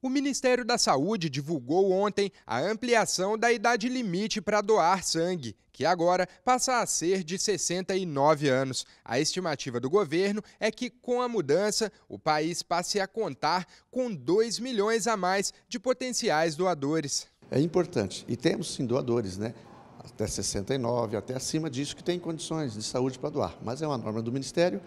O Ministério da Saúde divulgou ontem a ampliação da idade limite para doar sangue, que agora passa a ser de 69 anos. A estimativa do governo é que, com a mudança, o país passe a contar com 2 milhões a mais de potenciais doadores. É importante, e temos sim doadores, né? Até 69, até acima disso, que tem condições de saúde para doar. Mas é uma norma do Ministério.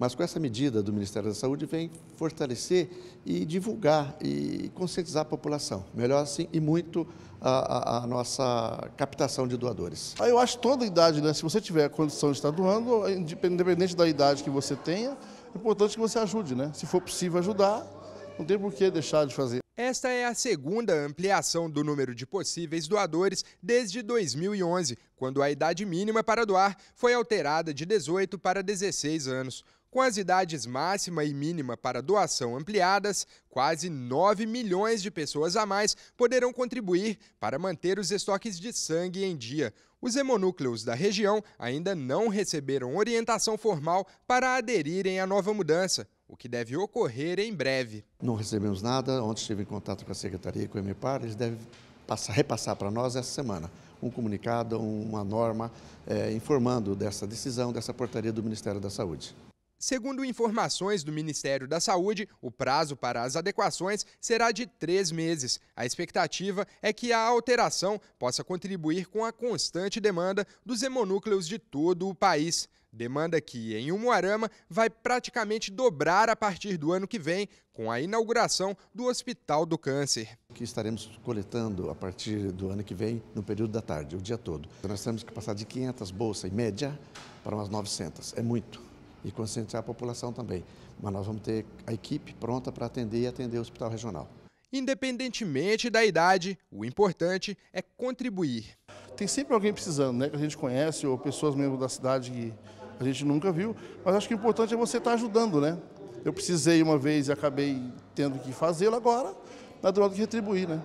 Mas com essa medida do Ministério da Saúde vem fortalecer e divulgar e conscientizar a população. Melhor assim e muito a, a, a nossa captação de doadores. Ah, eu acho toda a idade, né? Se você tiver a condição de estar doando, é independente da idade que você tenha, é importante que você ajude, né? Se for possível ajudar, não tem por que deixar de fazer. Esta é a segunda ampliação do número de possíveis doadores desde 2011, quando a idade mínima para doar foi alterada de 18 para 16 anos. Com as idades máxima e mínima para doação ampliadas, quase 9 milhões de pessoas a mais poderão contribuir para manter os estoques de sangue em dia. Os hemonúcleos da região ainda não receberam orientação formal para aderirem à nova mudança, o que deve ocorrer em breve. Não recebemos nada, ontem estive em contato com a secretaria e com o MPAR, eles devem passar, repassar para nós essa semana um comunicado, uma norma é, informando dessa decisão, dessa portaria do Ministério da Saúde. Segundo informações do Ministério da Saúde, o prazo para as adequações será de três meses. A expectativa é que a alteração possa contribuir com a constante demanda dos hemonúcleos de todo o país. Demanda que, em Umuarama, vai praticamente dobrar a partir do ano que vem, com a inauguração do Hospital do Câncer. Que estaremos coletando a partir do ano que vem, no período da tarde, o dia todo. Nós temos que passar de 500 bolsas, em média, para umas 900. É muito e conscientizar a população também. Mas nós vamos ter a equipe pronta para atender e atender o hospital regional. Independentemente da idade, o importante é contribuir. Tem sempre alguém precisando, né, que a gente conhece, ou pessoas mesmo da cidade que a gente nunca viu, mas acho que o importante é você estar ajudando, né? Eu precisei uma vez e acabei tendo que fazê-lo agora, nada do que retribuir, né?